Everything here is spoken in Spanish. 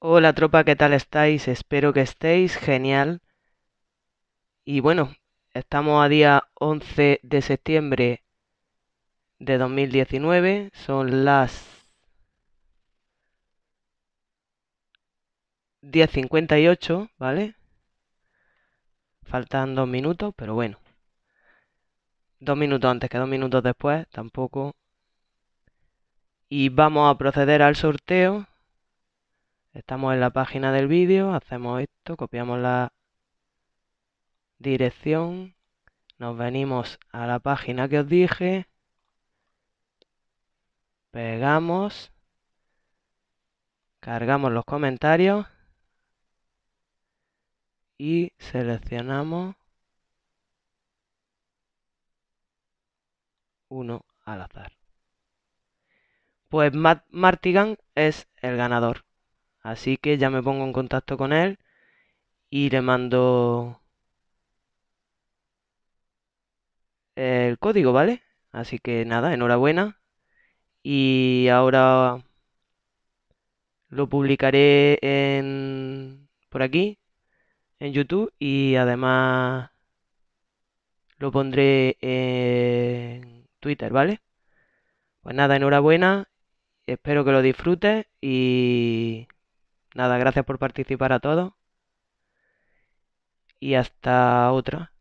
Hola tropa, ¿qué tal estáis? Espero que estéis genial. Y bueno, estamos a día 11 de septiembre de 2019, son las 10.58, ¿vale? Faltan dos minutos, pero bueno. Dos minutos antes que dos minutos después, tampoco. Y vamos a proceder al sorteo Estamos en la página del vídeo, hacemos esto, copiamos la dirección, nos venimos a la página que os dije, pegamos, cargamos los comentarios y seleccionamos uno al azar. Pues Martigan es el ganador. Así que ya me pongo en contacto con él y le mando el código, ¿vale? Así que nada, enhorabuena. Y ahora lo publicaré en por aquí en YouTube y además lo pondré en Twitter, ¿vale? Pues nada, enhorabuena, espero que lo disfrutes y Nada, gracias por participar a todos. Y hasta otra.